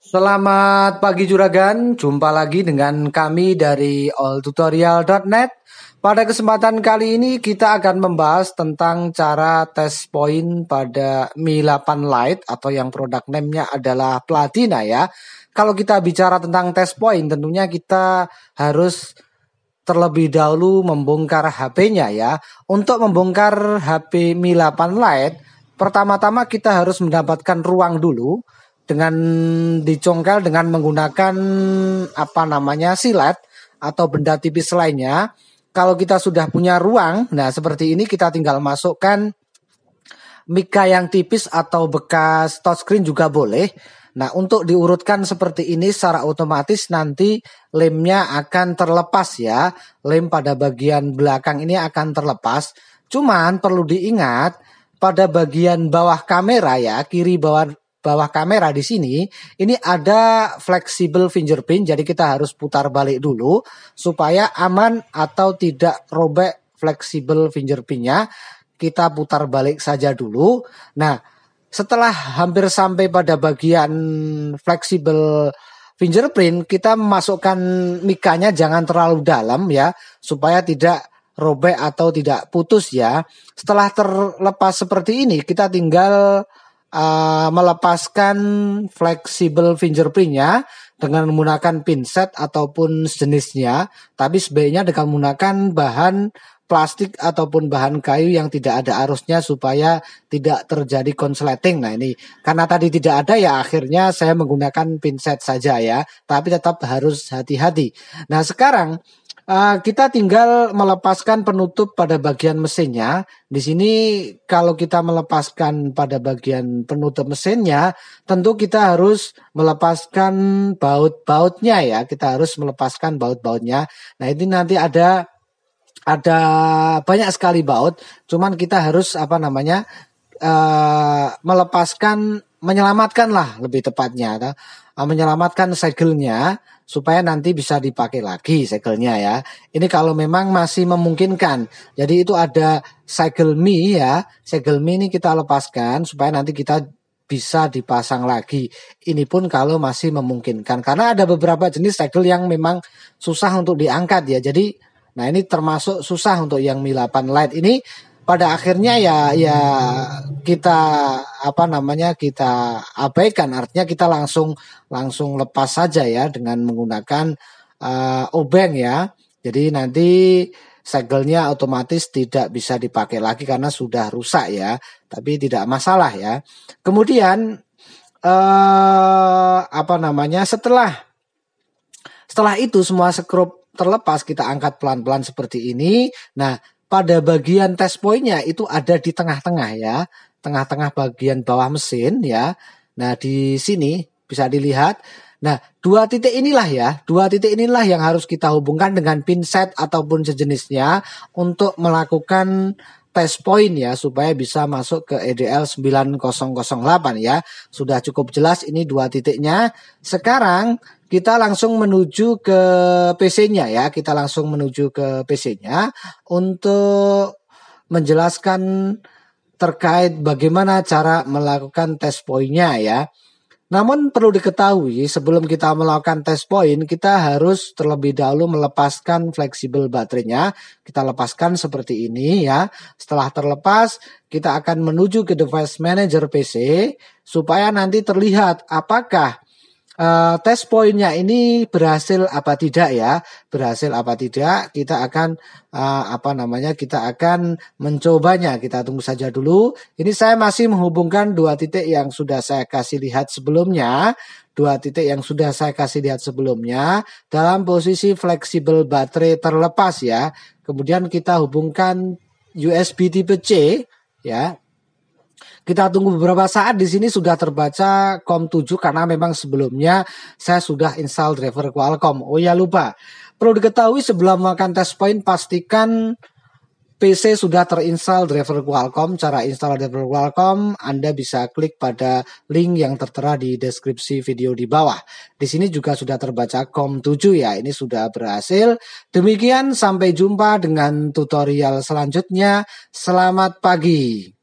Selamat pagi juragan, jumpa lagi dengan kami dari alltutorial.net. Pada kesempatan kali ini kita akan membahas tentang cara tes poin pada Mi 8 Lite atau yang produk name-nya adalah Platina ya. Kalau kita bicara tentang tes poin tentunya kita harus terlebih dahulu membongkar HP-nya ya. Untuk membongkar HP Mi 8 Lite, pertama-tama kita harus mendapatkan ruang dulu dengan dicongkel dengan menggunakan apa namanya silet atau benda tipis lainnya. Kalau kita sudah punya ruang, nah seperti ini kita tinggal masukkan mika yang tipis atau bekas touchscreen juga boleh. Nah, untuk diurutkan seperti ini secara otomatis nanti lemnya akan terlepas ya. Lem pada bagian belakang ini akan terlepas. Cuman perlu diingat pada bagian bawah kamera ya, kiri bawah bawah kamera di sini ini ada fleksibel fingerprint jadi kita harus putar balik dulu supaya aman atau tidak robek fleksibel fingerprintnya kita putar balik saja dulu nah setelah hampir sampai pada bagian fleksibel fingerprint kita masukkan mikanya jangan terlalu dalam ya supaya tidak robek atau tidak putus ya setelah terlepas seperti ini kita tinggal Ah, melepaskan fleksibel fingerprintnya dengan menggunakan pinset ataupun sejenisnya, tapi sebaiknya dengan menggunakan bahan plastik ataupun bahan kayu yang tidak ada arusnya supaya tidak terjadi konsleting. Nah ini karena tadi tidak ada ya akhirnya saya menggunakan pinset saja ya, tapi tetap harus hati-hati. Nah sekarang Eh, kita tinggal melepaskan penutup pada bagian mesinnya. Di sini kalau kita melepaskan pada bagian penutup mesinnya, tentu kita harus melepaskan baut-bautnya ya. Kita harus melepaskan baut-bautnya. Nah, ini nanti ada ada banyak sekali baut, cuman kita harus apa namanya? Uh, melepaskan menyelamatkan lah lebih tepatnya Ah, menyelamatkan segelnya supaya nanti bisa dipakai lagi segelnya ya. Ini kalau memang masih memungkinkan. Jadi itu ada segel mi ya. Segel mi ini kita lepaskan supaya nanti kita bisa dipasang lagi. Ini pun kalau masih memungkinkan. Karena ada beberapa jenis segel yang memang susah untuk diangkat ya. Jadi nah ini termasuk susah untuk yang Mi 8 Lite ini pada akhirnya ya ya kita apa namanya kita abaikan artinya kita langsung langsung lepas saja ya dengan menggunakan uh, obeng ya jadi nanti segelnya otomatis tidak bisa dipakai lagi karena sudah rusak ya tapi tidak masalah ya kemudian uh, apa namanya setelah setelah itu semua skrup terlepas kita angkat pelan-pelan seperti ini nah pada bagian test pointnya itu ada di tengah-tengah ya, tengah-tengah bagian bawah mesin ya. Nah di sini bisa dilihat. Nah dua titik inilah ya, dua titik inilah yang harus kita hubungkan dengan pinset ataupun sejenisnya untuk melakukan tes point ya supaya bisa masuk ke EDL 9008 ya. Sudah cukup jelas ini dua titiknya. Sekarang kita langsung menuju ke PC-nya ya. Kita langsung menuju ke PC-nya untuk menjelaskan terkait bagaimana cara melakukan tes poinnya ya. Namun perlu diketahui sebelum kita melakukan test point kita harus terlebih dahulu melepaskan fleksibel baterainya. Kita lepaskan seperti ini ya. Setelah terlepas kita akan menuju ke device manager PC supaya nanti terlihat apakah Eh, tes poinnya ini berhasil apa tidak ya berhasil apa tidak kita akan uh, apa namanya kita akan mencobanya kita tunggu saja dulu ini saya masih menghubungkan dua titik yang sudah saya kasih lihat sebelumnya dua titik yang sudah saya kasih lihat sebelumnya dalam posisi fleksibel baterai terlepas ya kemudian kita hubungkan USB tipe C ya kita tunggu beberapa saat di sini sudah terbaca COM7 karena memang sebelumnya saya sudah install driver Qualcomm. Oh ya lupa. Perlu diketahui sebelum melakukan test point pastikan PC sudah terinstall driver Qualcomm. Cara install driver Qualcomm, Anda bisa klik pada link yang tertera di deskripsi video di bawah. Di sini juga sudah terbaca COM7 ya, ini sudah berhasil. Demikian, sampai jumpa dengan tutorial selanjutnya. Selamat pagi.